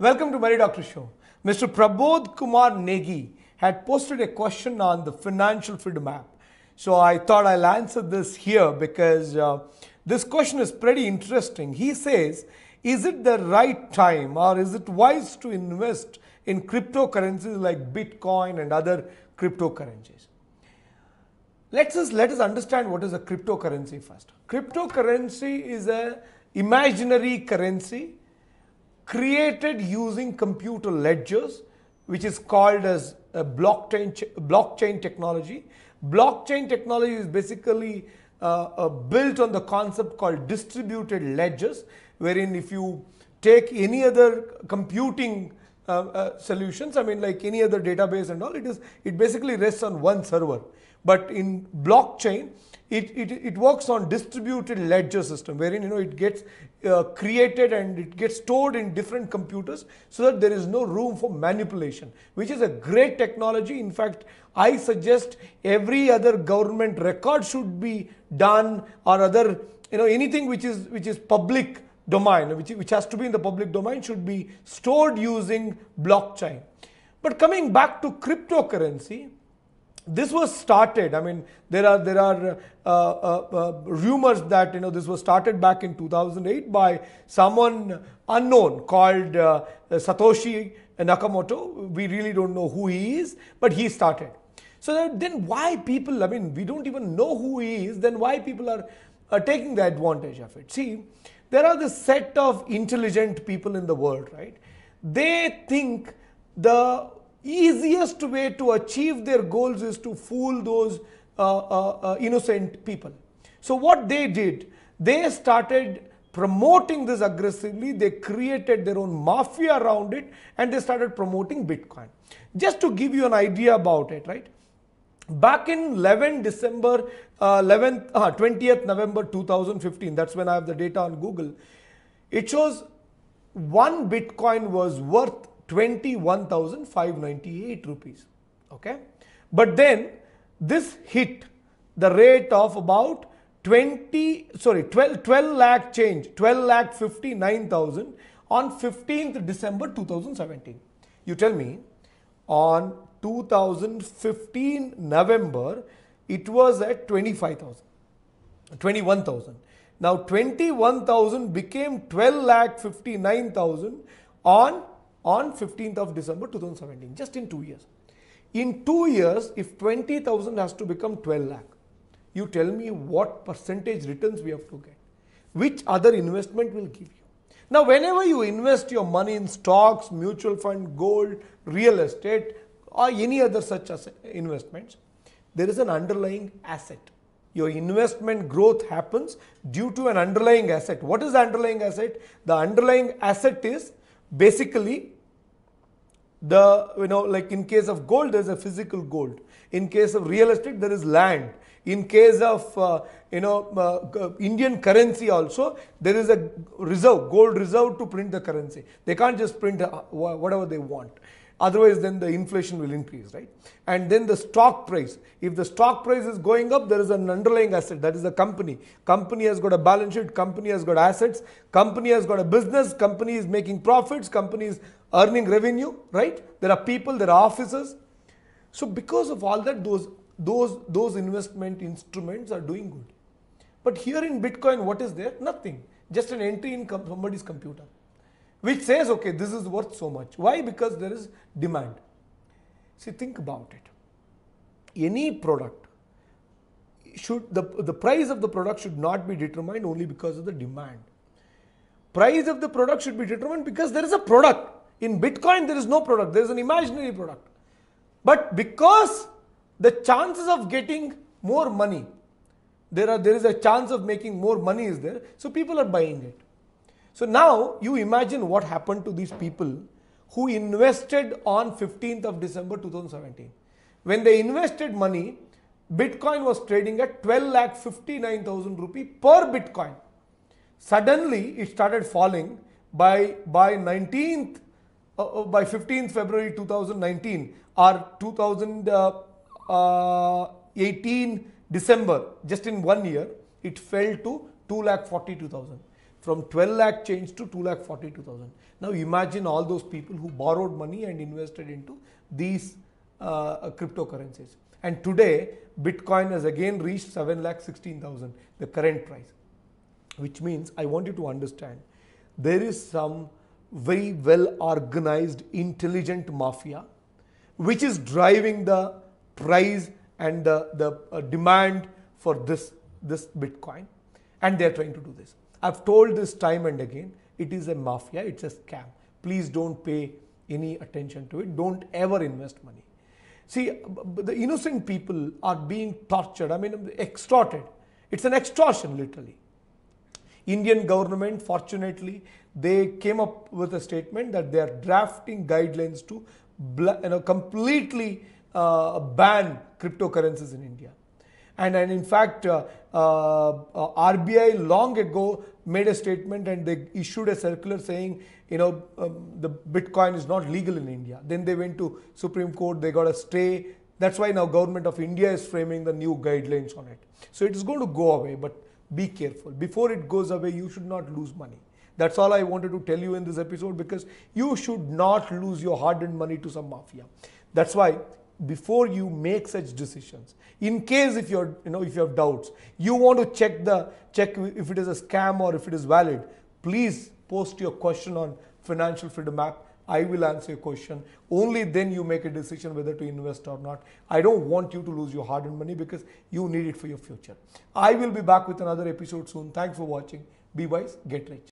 Welcome to Mary Doctor Show. Mr. Prabodh Kumar Negi had posted a question on the financial freedom app. So I thought I'll answer this here because uh, this question is pretty interesting. He says, is it the right time or is it wise to invest in cryptocurrencies like Bitcoin and other cryptocurrencies? Let's just, let us understand what is a cryptocurrency first. Cryptocurrency is an imaginary currency created using computer ledgers, which is called as blockchain, blockchain technology. Blockchain technology is basically uh, uh, built on the concept called distributed ledgers, wherein if you take any other computing uh, uh, solutions. I mean, like any other database and all, it is it basically rests on one server. But in blockchain, it, it, it works on distributed ledger system wherein you know it gets uh, created and it gets stored in different computers so that there is no room for manipulation which is a great technology in fact i suggest every other government record should be done or other you know anything which is which is public domain, which, which has to be in the public domain, should be stored using blockchain. But coming back to cryptocurrency, this was started. I mean, there are there are uh, uh, uh, rumors that you know this was started back in 2008 by someone unknown called uh, Satoshi Nakamoto. We really don't know who he is, but he started. So then why people? I mean, we don't even know who he is. Then why people are uh, taking the advantage of it. See, there are this set of intelligent people in the world, right? They think the easiest way to achieve their goals is to fool those uh, uh, uh, innocent people. So what they did, they started promoting this aggressively. They created their own mafia around it and they started promoting Bitcoin. Just to give you an idea about it, right? back in 11 December, uh, 11th, uh, 20th November 2015, that's when I have the data on Google, it shows one Bitcoin was worth 21,598 rupees. Okay. But then this hit the rate of about 20, sorry, 12, 12 lakh change, 12 lakh 59,000 on 15th December 2017. You tell me on 2015 November, it was at 25,000, 21,000. Now 21,000 became 12 lakh 59,000 on, on 15th of December 2017, just in two years. In two years, if 20,000 has to become 12 lakh, you tell me what percentage returns we have to get, which other investment will give you. Now, whenever you invest your money in stocks, mutual fund, gold, real estate, or any other such investments, there is an underlying asset. Your investment growth happens due to an underlying asset. What is the underlying asset? The underlying asset is basically the, you know, like in case of gold, there is a physical gold. In case of real estate, there is land. In case of, uh, you know, uh, Indian currency also, there is a reserve, gold reserve to print the currency. They can't just print uh, whatever they want otherwise then the inflation will increase, right? And then the stock price. If the stock price is going up, there is an underlying asset, that is a company. Company has got a balance sheet, company has got assets, company has got a business, company is making profits, company is earning revenue, right? There are people, there are offices. So because of all that, those, those, those investment instruments are doing good. But here in Bitcoin, what is there? Nothing. Just an entry in somebody's computer which says, okay, this is worth so much. Why? Because there is demand. See, think about it. Any product should, the, the price of the product should not be determined only because of the demand. Price of the product should be determined because there is a product. In Bitcoin, there is no product. There is an imaginary product. But because the chances of getting more money, there, are, there is a chance of making more money is there. So people are buying it. So now you imagine what happened to these people who invested on 15th of December 2017. When they invested money, Bitcoin was trading at 12 lakh 59,000 rupee per Bitcoin. Suddenly it started falling by, by 19th, uh, uh, by 15th February 2019 or 2018 uh, uh, December, just in one year, it fell to 2 lakh 42,000 from 12 lakh changed to 2 lakh 42,000. Now imagine all those people who borrowed money and invested into these uh, uh cryptocurrencies. And today Bitcoin has again reached 7 lakh 16,000, the current price, which means I want you to understand there is some very well organized intelligent mafia which is driving the price and the, the uh, demand for this, this Bitcoin and they are trying to do this. I've told this time and again, it is a mafia, it's a scam. Please don't pay any attention to it. Don't ever invest money. See, the innocent people are being tortured, I mean, extorted. It's an extortion, literally. Indian government, fortunately, they came up with a statement that they are drafting guidelines to you know, completely uh, ban cryptocurrencies in India. And, and in fact, uh, uh, uh RBI long ago made a statement and they issued a circular saying, you know, um, the Bitcoin is not legal in India. Then they went to Supreme Court, they got a stay. That's why now government of India is framing the new guidelines on it. So it is going to go away, but be careful. Before it goes away, you should not lose money. That's all I wanted to tell you in this episode because you should not lose your hard-earned money to some mafia. That's why before you make such decisions in case if you're you know if you have doubts you want to check the check if it is a scam or if it is valid please post your question on financial freedom app i will answer your question only then you make a decision whether to invest or not i don't want you to lose your hard earned money because you need it for your future i will be back with another episode soon thanks for watching be wise get rich